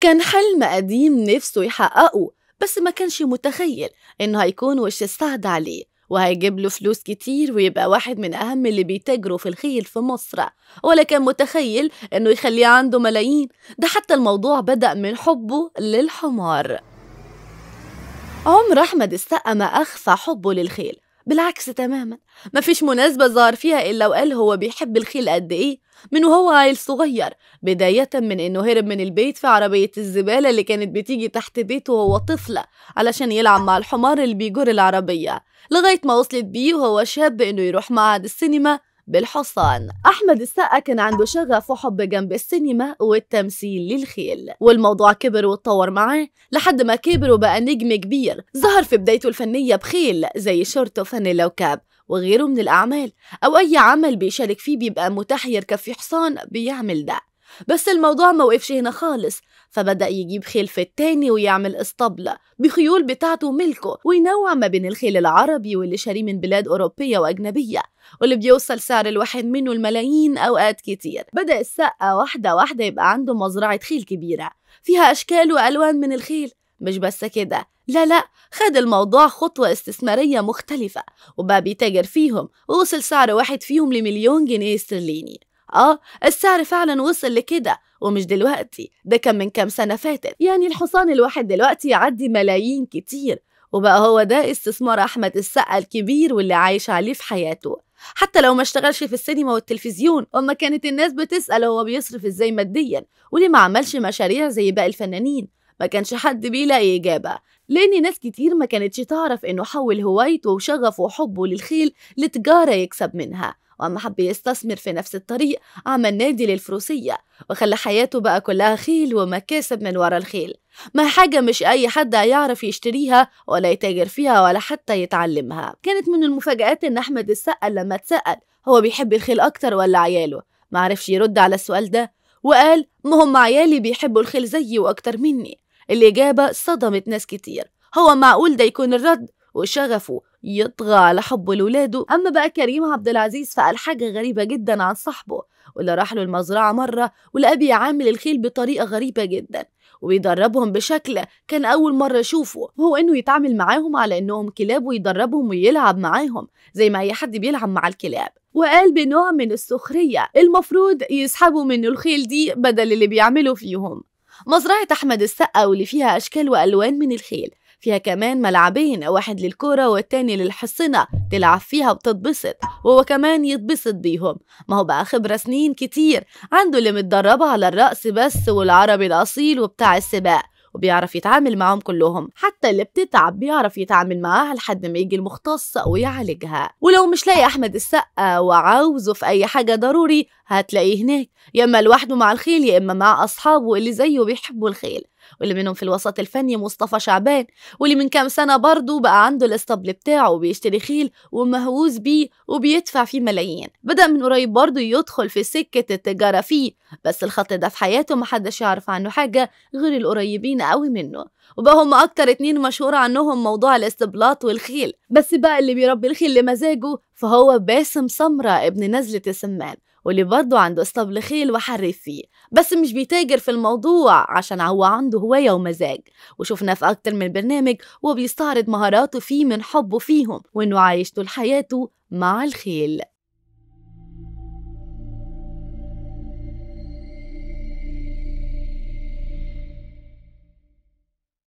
كان حلم قديم نفسه يحققه بس ما كانش متخيل إنه هيكون وش السعد عليه وهيجيب له فلوس كتير ويبقى واحد من أهم اللي بيتاجروا في الخيل في مصر ولا كان متخيل إنه يخليه عنده ملايين ده حتى الموضوع بدأ من حبه للحمار عمر أحمد السقا ما أخفى حبه للخيل بالعكس تماما مفيش مناسبة ظهر فيها إلا وقال هو بيحب الخيل قد إيه من وهو عيل صغير بداية من إنه هرب من البيت في عربية الزبالة اللي كانت بتيجي تحت بيته وهو طفلة علشان يلعب مع الحمار اللي بيجر العربية لغاية ما وصلت بيه وهو شاب إنه يروح معهد السينما بالحصان أحمد السقا كان عنده شغف وحب جنب السينما والتمثيل للخيل والموضوع كبر واتطور معاه لحد ما كبر وبقى نجم كبير ظهر في بدايته الفنية بخيل زي شورت وفانيلا وكاب وغيره من الأعمال أو أي عمل بيشارك فيه بيبقى متاح يركب فيه حصان بيعمل ده بس الموضوع موقفش هنا خالص فبدأ يجيب خيل في التاني ويعمل اسطبلة بخيول بتاعته ملكه وينوع ما بين الخيل العربي واللي شاريه من بلاد أوروبية وأجنبية واللي بيوصل سعر الواحد منه الملايين أوقات كتير بدأ السقة واحدة واحدة يبقى عنده مزرعة خيل كبيرة فيها أشكال وألوان من الخيل مش بس كده لا لا خد الموضوع خطوة استثمارية مختلفة وبقى بيتاجر فيهم ووصل سعر واحد فيهم لمليون جنيه استرليني آه السعر فعلا وصل لكده ومش دلوقتي ده كان من كام سنة فاتت يعني الحصان الواحد دلوقتي يعدي ملايين كتير وبقى هو ده استثمار أحمد السقا الكبير واللي عايش عليه في حياته حتى لو ما اشتغلش في السينما والتلفزيون أما كانت الناس بتسأل هو بيصرف ازاي ماديا وليه ما عملش مشاريع زي باقي الفنانين ما كانش حد بيلاقي إجابة لأن ناس كتير ما كانتش تعرف إنه حول هوايته وشغفه وحبه للخيل لتجارة يكسب منها وأما حب يستثمر في نفس الطريق عمل نادي للفروسية وخلى حياته بقى كلها خيل ومكاسب من ورا الخيل ما حاجة مش أي حد هيعرف يشتريها ولا يتاجر فيها ولا حتى يتعلمها كانت من المفاجآت إن أحمد السقا لما اتسأل هو بيحب الخيل أكتر ولا عياله معرفش يرد على السؤال ده وقال ما هم عيالي بيحبوا الخيل زيي وأكتر مني الإجابة صدمت ناس كتير هو معقول ده يكون الرد وشغفه يطغى على حبه لولاده أما بقى كريم عبد العزيز فقال حاجة غريبة جدا عن صاحبه واللي راح له المزرعة مرة ولقاه بيعامل الخيل بطريقة غريبة جدا وبيدربهم بشكل كان أول مرة أشوفه وهو إنه يتعامل معاهم على إنهم كلاب ويدربهم ويلعب معاهم زي ما أي حد بيلعب مع الكلاب وقال بنوع من السخرية المفروض يسحبوا منه الخيل دي بدل اللي بيعملوا فيهم مزرعة أحمد السقا واللي فيها أشكال وألوان من الخيل فيها كمان ملعبين واحد للكرة والتاني للحصنة تلعب فيها وتتبسط وهو كمان يتبسط بيهم ما هو بقى خبرة سنين كتير عنده اللي متدربة على الرقص بس والعربي الأصيل وبتاع السباق وبيعرف يتعامل معاهم كلهم حتى اللي بتتعب بيعرف يتعامل معاها لحد ما يجي المختص ويعالجها ولو مش لاقي احمد السقا وعاوزه في اي حاجه ضروري هتلاقيه هناك يا اما لوحده مع الخيل يا اما مع اصحابه اللي زيه بيحبوا الخيل واللي منهم في الوسط الفني مصطفى شعبان واللي من كام سنة برضه بقى عنده الاسطبل بتاعه وبيشتري خيل ومهووس بيه وبيدفع فيه ملايين بدأ من قريب برضه يدخل في سكة التجارة فيه بس الخط ده في حياته محدش يعرف عنه حاجة غير القريبين قوي منه وبقى هم أكتر اتنين مشهور عنهم موضوع الاسطبلات والخيل بس بقى اللي بيربي الخيل لمزاجه فهو باسم سمرة ابن نزلة سمان واللي برضه عنده اسطبل خيل وحريف فيه بس مش بيتاجر في الموضوع عشان هو عنده هواية ومزاج وشفنا في أكتر من برنامج وبيستعرض مهاراته فيه من حبه فيهم وإنه عايش طول حياته مع الخيل